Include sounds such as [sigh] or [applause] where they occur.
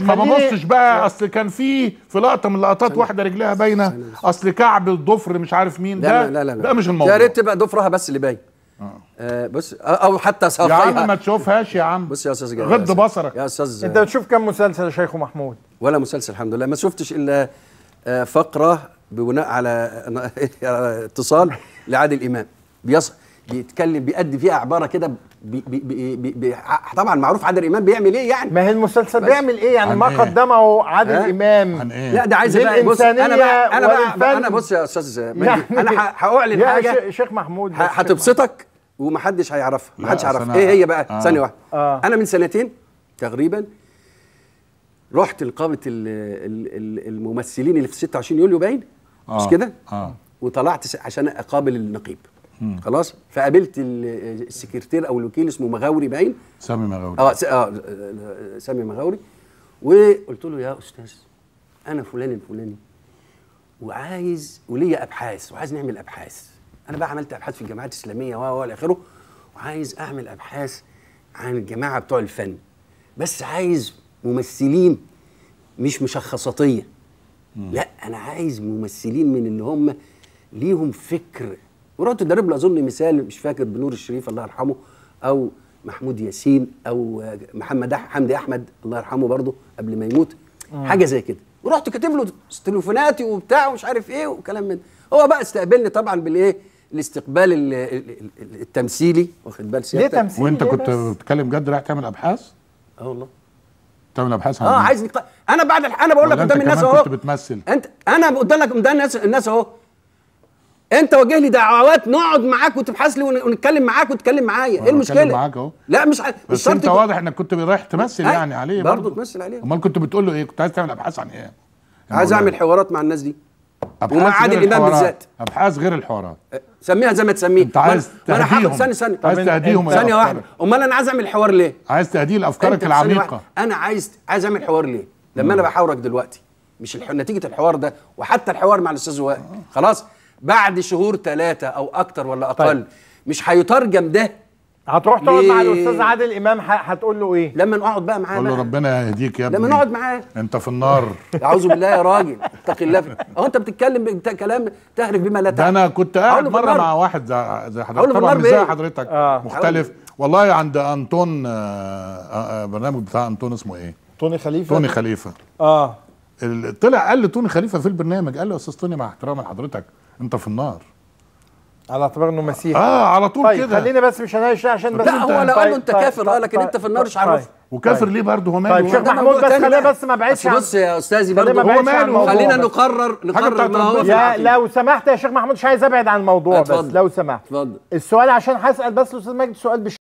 فما بصش بقى اصل كان في في لقطه من لقطات واحده رجلها باينه اصل كعب الضفر مش عارف مين ده لا لا لا, لا. ده مش الموضوع يا ريت تبقى ضفرها بس اللي باين آه. آه، بص او حتى صفيها يا عم ما تشوفهاش يا عم بص يا استاذ جلال غض بصرك يا استاذ انت بتشوف كم مسلسل يا شيخ محمود ولا مسلسل الحمد لله ما شفتش الا آه، فقره ببناء على [laughs] اتصال لعادل امام بيصل بيتكلم بيأدي فيها عباره كده بي بي بي بي طبعا معروف عادل امام بيعمل ايه يعني ما هي المسلسل بيعمل ايه يعني ما إيه؟ قدمه عادل امام إيه؟ لا ده عايز بقى بص انا بقى انا بقى, بقى انا بص يا استاذ يعني انا هاعلن حاجه شيخ محمود هتبسطك ومحدش هيعرفها محدش هيعرفها ايه هي بقى آه. ثانيه واحده آه. انا من سنتين تقريبا رحت لقابه الممثلين اللي في 26 يوليو باين آه. مش كده آه. وطلعت عشان اقابل النقيب خلاص فقابلت السكرتير او الوكيل اسمه مغاوري باين سامي مغاوري اه اه سامي مغاوري وقلت له يا استاذ انا فلان الفلاني وعايز وليا ابحاث وعايز نعمل ابحاث انا بقى عملت ابحاث في الجامعات الاسلاميه و الى اخره وعايز اعمل ابحاث عن الجماعه بتوع الفن بس عايز ممثلين مش مشخصاتيه لا انا عايز ممثلين من اللي هم ليهم فكر ورحت تدرب له اظن مثال مش فاكر بنور الشريف الله يرحمه او محمود ياسين او محمد حمدي احمد الله يرحمه برضه قبل ما يموت آه. حاجه زي كده ورحت كاتب له تليفوناتي وبتاع ومش عارف ايه وكلام من هو بقى استقبلني طبعا بالايه الاستقبال التمثيلي واخد بال سيادتك ليه تمثيلي وانت كنت بتتكلم جد رايح تعمل ابحاث اه والله تعمل ابحاث اه عايز انا بعد انا بقول لك قدام الناس اهو انت كنت بتمثل انت انا قدام الناس قدام الناس اهو انت واجه لي دعوات نقعد معاك وتبحث لي ونتكلم معاك وتتكلم معايا ايه المشكله معاك اهو لا مش ع... بس انت واضح انك كنت رايح تمثل يعني عليه برضه تمثل عليه امال كنت بتقول له ايه كنت عايز تعمل ابحاث عن ايه عايز اعمل حوارات مع الناس دي ومع عادل امام بالذات ابحاث غير الحوارات أه، سميها زي ما تسميه انت عايز انا حاطط ثانيه ثانيه عايز تهديهم ثانيه واحده امال انا عايز اعمل حوار ليه عايز تهدي لافكارك العميقه انا عايز عايز اعمل حوار ليه لما انا بحاورك دلوقتي مش نتيجه الحوار ده وحتى الحوار مع الاستاذ وائل خلاص بعد شهور ثلاثه او اكتر ولا طيب. اقل طيب. مش هيترجم ده هتروح تقعد مع الاستاذ عادل امام هتقول له ايه لما نقعد بقى معاه قول له ربنا يهديك يا ابني لما نقعد معاه انت في النار اعوذ بالله يا راجل اتق الله اهو انت بتتكلم كلام تهرف بما لا تعرف ده انا كنت قاعد مره مع واحد زي حضرتك طبعا زي حضرتك آه. مختلف والله عند انطون آه،, آه آه برنامج بتاع انطون اسمه ايه توني خليفه توني خليفه اه طلع قال توني خليفه في البرنامج قال له يا استاذ توني مع احترامي لحضرتك انت في النار على اعتبار انه مسيحي اه على طول طيب كده خلينا بس مش هنعيش عشان بس لا هو لو طيب، قال له انت طيب، كافر اه لكن طيب، انت في النار مش عارف وكافر ليه برضه هو ماله طيب شيخ محمود بس خلينا بس ما بعيدش بص يا استاذي برضه هو ماله خلينا نقرر نقرر ما هو يا لو سمحت يا شيخ محمود مش عايز ابعد عن الموضوع بس لو سمحت اتفضل السؤال عشان هسال بس الاستاذ ماجد سؤال